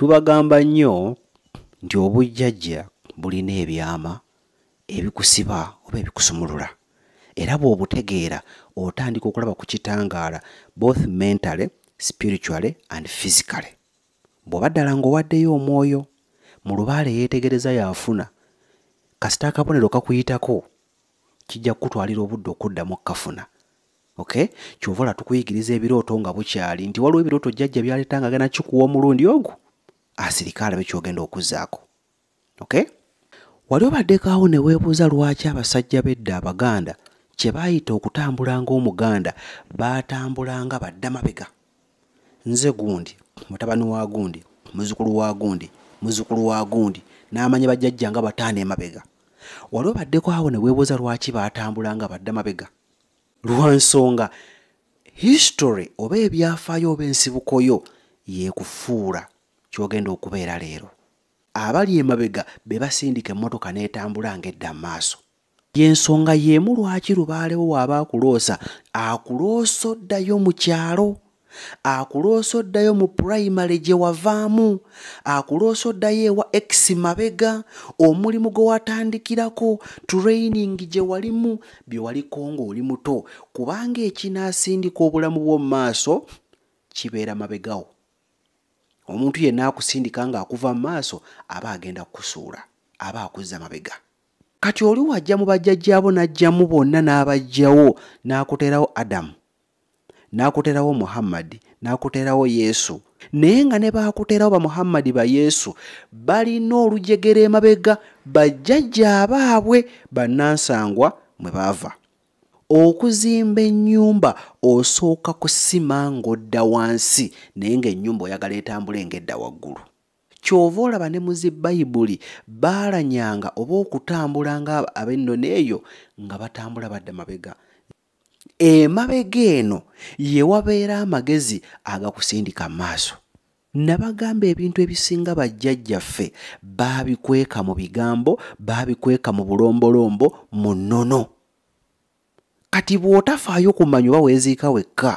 tubagamba nnyo nti obujjajja bulina ebyama ebikusiba oba ebikusumulula era bweobutegeera otandika okulaba ku kitangaala both mentaly spiritually and physically bw'oba ddala ng'owaddeyo omwoyo mu lubaale yeetegereza yaafuna kasita akabonero kakuyitako kijja kukutwalira obudde okuddamu okkafuna oky kyova ola tukuyigiriza ebirooto nga bukyali nti waliwo ebirooto jjajja byaletanga genakikuwa omulundi ogwo asirikale bekyogenda okuzzaako ok wali obaddekoawo ne weebuuza lwaki abasajja bedda abaganda kye baayita okutambula ngaomuganda baatambulanga badda mabega nze gundi mutabani wa gundi muzukulu wa gundi muzukulu wa gundi n'amanya bajjajja nga bataano emabega wali obaddeko awo ne weebuuza lwaki baatambulanga badda mabega lwa nsonga histore oba ebyafaayo oba ensibukoyo yeekufuura kyogenda okubeera leero abali emabega be basindika emmotoka n'etambula ng'edda mu maaso yensonga y'emu lwaki lubaalewo waaba akuloosa akuloosa oddayo mu kyalo akuloosa oddayo mu pulayimale gye wavaamu akuloosa oddayo ewa x mabega omulimu gwe watandikirako tureyiningi gye walimu bye waliko ng'oli muto kubanga ekinaasindika obulamu bw'omu maaso kibeera mabegawo omuntu yenna akusindika ng'akuva mu maaso aba agenda kukusuula aba akuzza mabega kati oli wajja mu bajjajjaabo n'ajjamu bonna n'abajjawo n'akuteerawo adamu n'akuteerawo muhammadi n'akuteerawo yesu naye nga ne baakuteerawo bamuhammadi ba yesu balina olujegere emabega bajjajja abaabwe bannansangwa mwe baava okuzimba ennyumba osooka kusima ng'odda wansi naye ng'ennyumba oyagala etambule ng'edda waggulu kyova olaba ne muzi bayibuli baalanyanga oba okutambulanga ab'ennono eyo nga batambula badda mabega emabega eno ye wabeera amagezi agakusindika mu maaso nabagamba ebintu ebisinga bajjajjaffe baabikweka mu bigambo baabikweka mu bulombolombo mu nnono kati bw'otafaayo ku mmanyi oba weeziika wekka